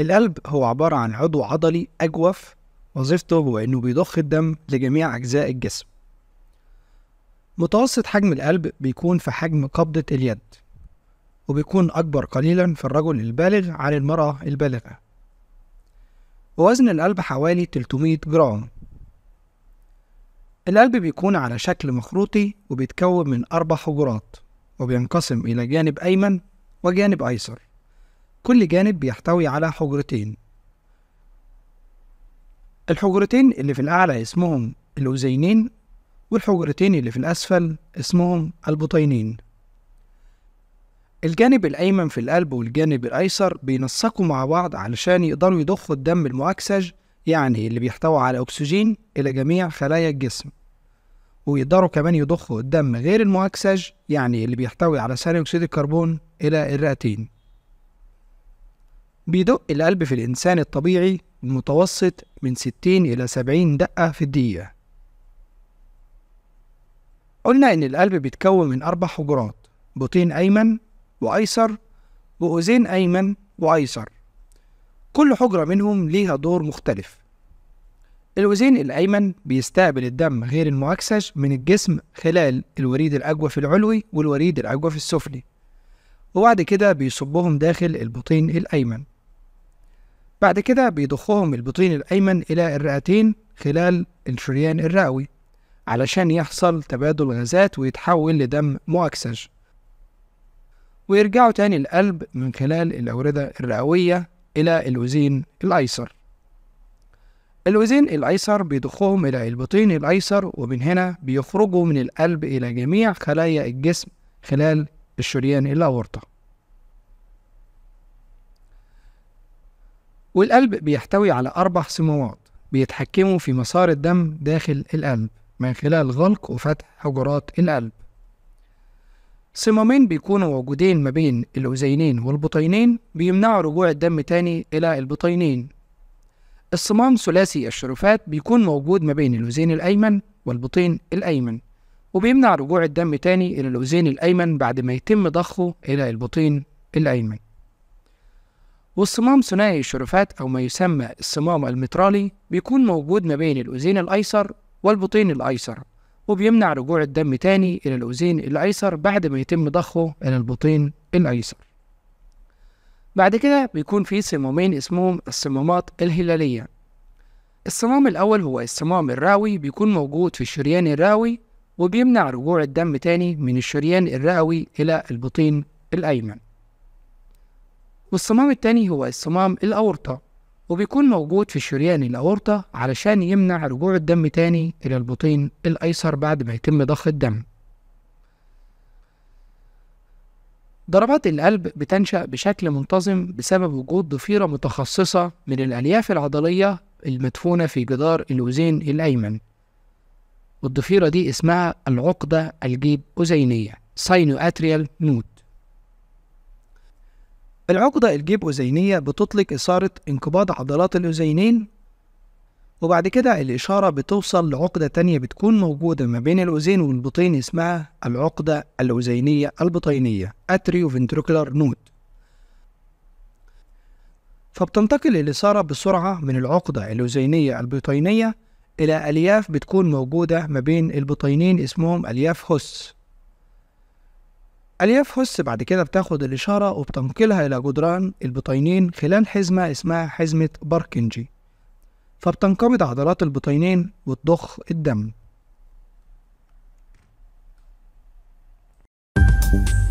القلب هو عبارة عن عضو عضلي أجوف وظيفته هو إنه بيضخ الدم لجميع أجزاء الجسم متوسط حجم القلب بيكون في حجم قبضة اليد وبيكون أكبر قليلا في الرجل البالغ عن المرأة البالغة ووزن القلب حوالي 300 جرام القلب بيكون على شكل مخروطي وبيتكون من أربع حجرات وبينقسم إلى جانب أيمن وجانب أيسر كل جانب بيحتوي على حجرتين الحجرتين اللي في الأعلى اسمهم الأذينين والحجرتين اللي في الأسفل اسمهم البطينين الجانب الأيمن في القلب والجانب الأيسر بينسقوا مع بعض علشان يقدروا يضخوا الدم المؤكسج يعني اللي بيحتوي على أكسجين إلى جميع خلايا الجسم ويقدروا كمان يضخوا الدم غير المؤكسج يعني اللي بيحتوي على ثاني أكسيد الكربون إلى الرئتين بيدق القلب في الإنسان الطبيعي متوسط من 60 إلى 70 دقة في الدقيقة قلنا إن القلب بيتكون من أربع حجرات بطين أيمن وأيسر وأذين أيمن وأيسر كل حجرة منهم ليها دور مختلف الوزين الأيمن بيستقبل الدم غير المعكسج من الجسم خلال الوريد الأجوف العلوي والوريد الأجوف السفلي وبعد كده بيصبهم داخل البطين الأيمن بعد كده بيضخهم البطين الأيمن إلى الرئتين خلال الشريان الرئوي علشان يحصل تبادل غازات ويتحول لدم مؤكسج ويرجعوا تاني القلب من خلال الأوردة الرئوية إلى الوزين الأيسر الوزين الأيسر بيضخهم إلى البطين الأيسر ومن هنا بيخرجوا من القلب إلى جميع خلايا الجسم خلال الشريان الأورطة والقلب بيحتوي على أربع صموات بيتحكموا في مسار الدم داخل القلب من خلال غلق وفتح حجرات القلب صمامين بيكونوا موجودين ما بين الأذينين والبطينين بيمنعوا رجوع الدم تاني إلى البطينين الصمام ثلاثي الشرفات بيكون موجود ما بين الأذين الأيمن والبطين الأيمن وبيمنع رجوع الدم تاني إلى الأذين الأيمن بعد ما يتم ضخه إلى البطين الأيمن والصمام ثنائي الشرفات أو ما يسمى الصمام المترالي بيكون موجود ما بين الأذين الأيسر والبطين الأيسر وبيمنع رجوع الدم تاني إلى الأذين الأيسر بعد ما يتم ضخه إلى البطين الأيسر بعد كده بيكون في صمامين اسمهم الصمامات الهلالية الصمام الأول هو الصمام الرئوي بيكون موجود في الشريان الرئوي وبيمنع رجوع الدم تاني من الشريان الرئوي إلى البطين الأيمن والصمام التاني هو الصمام الأورطة وبيكون موجود في شريان الأورطة علشان يمنع رجوع الدم تاني إلى البطين الأيسر بعد ما يتم ضخ الدم ضربات القلب بتنشأ بشكل منتظم بسبب وجود ضفيرة متخصصة من الألياف العضلية المدفونة في جدار الوزين الأيمن والضفيرة دي اسمها العقدة الجيب أزينية ساينو أتريال نوت العقدة الجيب أذينية بتطلق إثارة انقباض عضلات الأذينين وبعد كده الإشارة بتوصل لعقدة تانية بتكون موجودة ما بين الأذين والبطين اسمها العقدة الأذينية البطينية atrioventricular node فبتنتقل الإثارة بسرعة من العقدة الأذينية البطينية إلى ألياف بتكون موجودة ما بين البطينين اسمهم ألياف هوس ألياف هس بعد كده بتاخد الإشارة وبتنقلها إلى جدران البطينين خلال حزمة اسمها حزمة باركنجي فبتنقبض عضلات البطينين وتضخ الدم